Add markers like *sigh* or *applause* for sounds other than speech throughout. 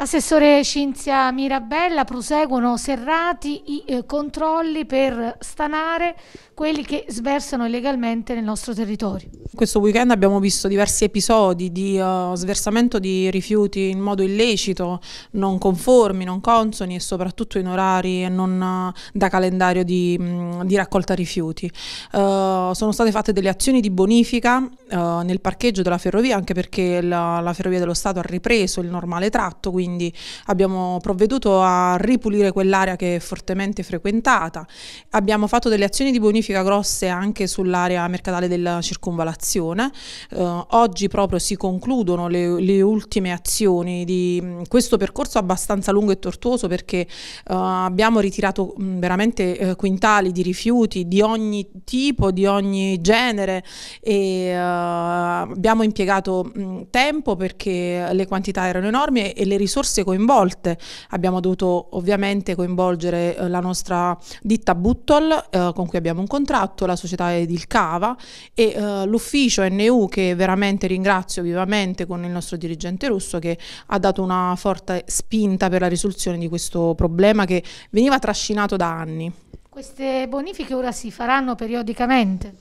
Assessore Cinzia Mirabella, proseguono serrati i eh, controlli per stanare quelli che sversano illegalmente nel nostro territorio. Questo weekend abbiamo visto diversi episodi di uh, sversamento di rifiuti in modo illecito, non conformi, non consoni e soprattutto in orari e non uh, da calendario di, mh, mm, di raccolta rifiuti. Uh, sono state fatte delle azioni di bonifica nel parcheggio della ferrovia anche perché la, la, Ferrovia dello Stato ha ripreso il normale tratto, quindi quindi abbiamo provveduto a ripulire quell'area che è fortemente frequentata, abbiamo fatto delle azioni di bonifica grosse anche sull'area mercatale della circonvalazione, eh, oggi proprio si concludono le, le, ultime azioni di questo percorso abbastanza lungo e tortuoso perché eh, abbiamo ritirato mh, veramente eh, quintali di rifiuti di ogni tipo, di ogni genere e eh, abbiamo impiegato mh, tempo perché le quantità erano enormi e, e le risorse risorse coinvolte. Abbiamo dovuto ovviamente coinvolgere eh, la nostra ditta Buttol eh, con cui abbiamo un contratto, la società Edil Cava e eh, l'ufficio NU che veramente ringrazio vivamente con il nostro dirigente russo che ha dato una forte spinta per la risoluzione di questo problema che veniva trascinato da anni. Queste bonifiche ora si faranno periodicamente?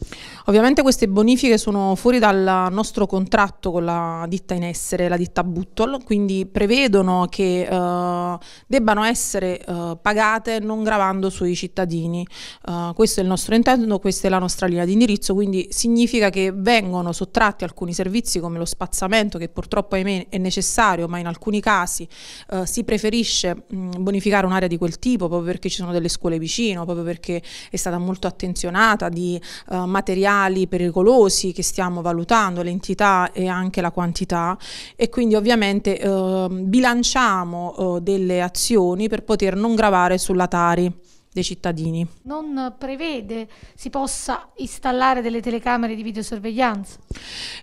Ovviamente queste bonifiche sono fuori dal nostro contratto con la ditta in essere, la ditta Buttol, quindi prevedono che eh, debbano essere eh, pagate non gravando sui cittadini. Eh, questo è il nostro intento, questa è la nostra linea di indirizzo, quindi significa che vengono sottratti alcuni servizi come lo spazzamento che purtroppo ahimè, è necessario, ma in alcuni casi eh, si preferisce mh, mm, bonificare un'area di quel tipo proprio perché ci sono delle scuole vicino, proprio proprio perché è stata molto attenzionata di uh, materiali pericolosi che stiamo valutando, l'entità e anche la quantità e quindi ovviamente uh, bilanciamo uh, delle azioni per poter non gravare sulla Tari dei cittadini. Non prevede si possa installare delle telecamere di videosorveglianza?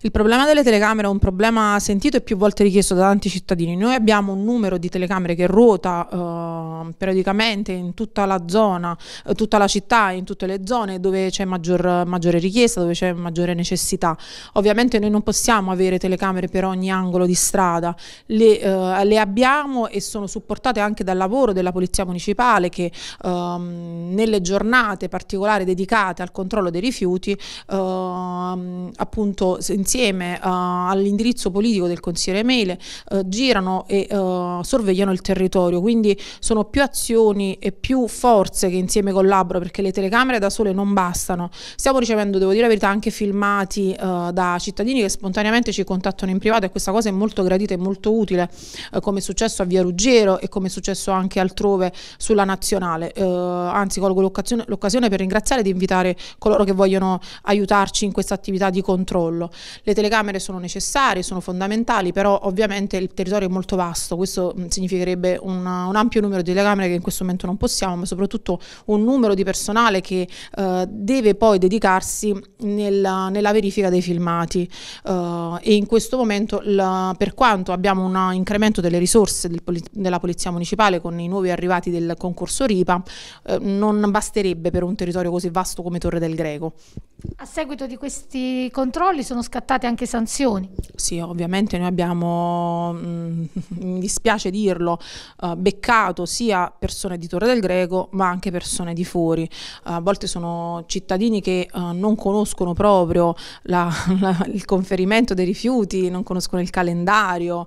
Il problema delle telecamere è un problema sentito e più volte richiesto da tanti cittadini. Noi abbiamo un numero di telecamere che ruota eh, periodicamente in tutta la zona, eh, tutta la città, in tutte le zone dove c'è maggior, maggiore richiesta, dove c'è maggiore necessità. Ovviamente noi non possiamo avere telecamere per ogni angolo di strada, le, eh, le abbiamo e sono supportate anche dal lavoro della Polizia Municipale che ehm, Ehm, nelle giornate particolari dedicate al controllo dei rifiuti, ehm, appunto insieme eh, all'indirizzo politico del consigliere Mele, eh, girano e eh, sorvegliano il territorio, quindi sono più azioni e più forze che insieme collaborano perché le telecamere da sole non bastano. Stiamo ricevendo, devo dire la verità, anche filmati eh, da cittadini che spontaneamente ci contattano in privato e questa cosa è molto gradita e molto utile, eh, come è successo a Via Ruggero e come è successo anche altrove sulla nazionale. Eh, anzi colgo l'occasione, l'occasione per ringraziare ed invitare coloro che vogliono aiutarci in questa attività di controllo. Le telecamere sono necessarie, sono fondamentali, però ovviamente il territorio è molto vasto, questo mm, significherebbe una, un ampio numero di telecamere che in questo momento non possiamo, ma soprattutto un numero di personale che eh, deve poi dedicarsi nella, nella verifica dei filmati eh, e in questo momento la, per quanto abbiamo un incremento delle risorse del, della Polizia Municipale con i nuovi arrivati del concorso RIPA, eh, non basterebbe per un territorio così vasto come Torre del Greco. A seguito di questi controlli sono scattate anche sanzioni? Sì, ovviamente noi abbiamo, mm, *laughs* mi dispiace dirlo, eh, beccato sia persone di Torre del Greco ma anche persone di fuori. Eh, a volte sono cittadini che non conoscono proprio la, *laughs* la, il conferimento dei rifiuti, non conoscono il calendario,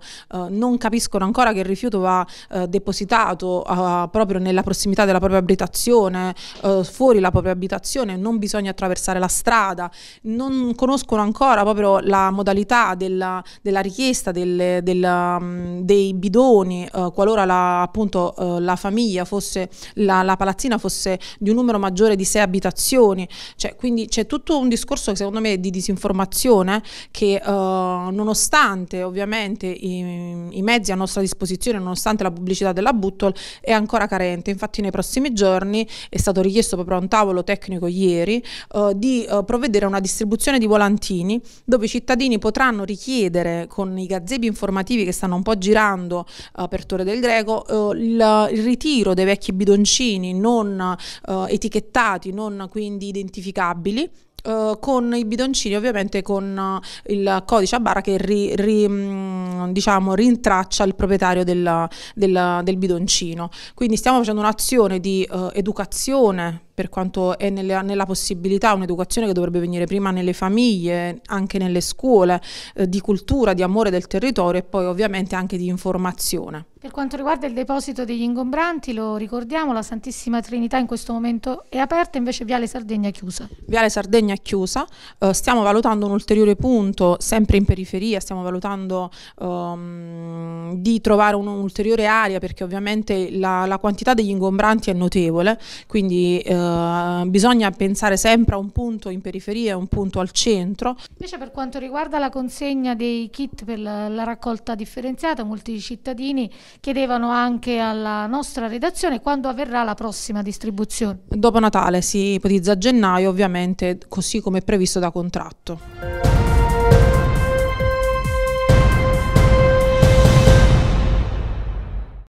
non capiscono ancora che il rifiuto va depositato proprio nella prossimità della propria abitazione abitazione, eh, fuori la propria abitazione, non bisogna attraversare la strada, non conoscono ancora proprio la modalità della, della richiesta del, del, um, mm, dei bidoni eh, qualora la, appunto eh, la famiglia fosse, la, la, palazzina fosse di un numero maggiore di sei abitazioni, cioè, quindi c'è tutto un discorso che secondo me di disinformazione che eh, nonostante ovviamente i, i mezzi a nostra disposizione, nonostante la pubblicità della Buttle, è ancora carente. Infatti nei prossimi giorni giorni, è stato richiesto proprio a un tavolo tecnico ieri, eh, di eh, provvedere a una distribuzione di volantini dove i cittadini potranno richiedere con i gazzebi informativi che stanno un po' girando eh, per Torre del Greco eh, il, il, ritiro dei vecchi bidoncini non eh, etichettati, non quindi identificabili eh, con i bidoncini ovviamente con uh, il codice a barra che ri, ri, mm, diciamo, rintraccia il proprietario della, della, del bidoncino. Quindi stiamo facendo un'azione di uh, educazione per quanto è nelle, nella possibilità, un'educazione che dovrebbe venire prima nelle famiglie, anche nelle scuole, eh, di cultura, di amore del territorio e poi ovviamente anche di informazione. Per quanto riguarda il deposito degli ingombranti, lo ricordiamo, la Santissima Trinità in questo momento è aperta, invece Viale Sardegna è chiusa. Viale Sardegna Sardegna chiusa, eh, stiamo valutando un ulteriore punto, sempre in periferia, stiamo valutando ehm, di trovare un'ulteriore area perché ovviamente la, la, quantità degli ingombranti è notevole, quindi eh, bisogna pensare sempre a un punto in periferia e un punto al centro. Invece per quanto riguarda la consegna dei kit per la, la raccolta differenziata, molti cittadini chiedevano anche alla nostra redazione quando avverrà la prossima distribuzione. Dopo Natale si ipotizza a gennaio, ovviamente così come previsto da contratto.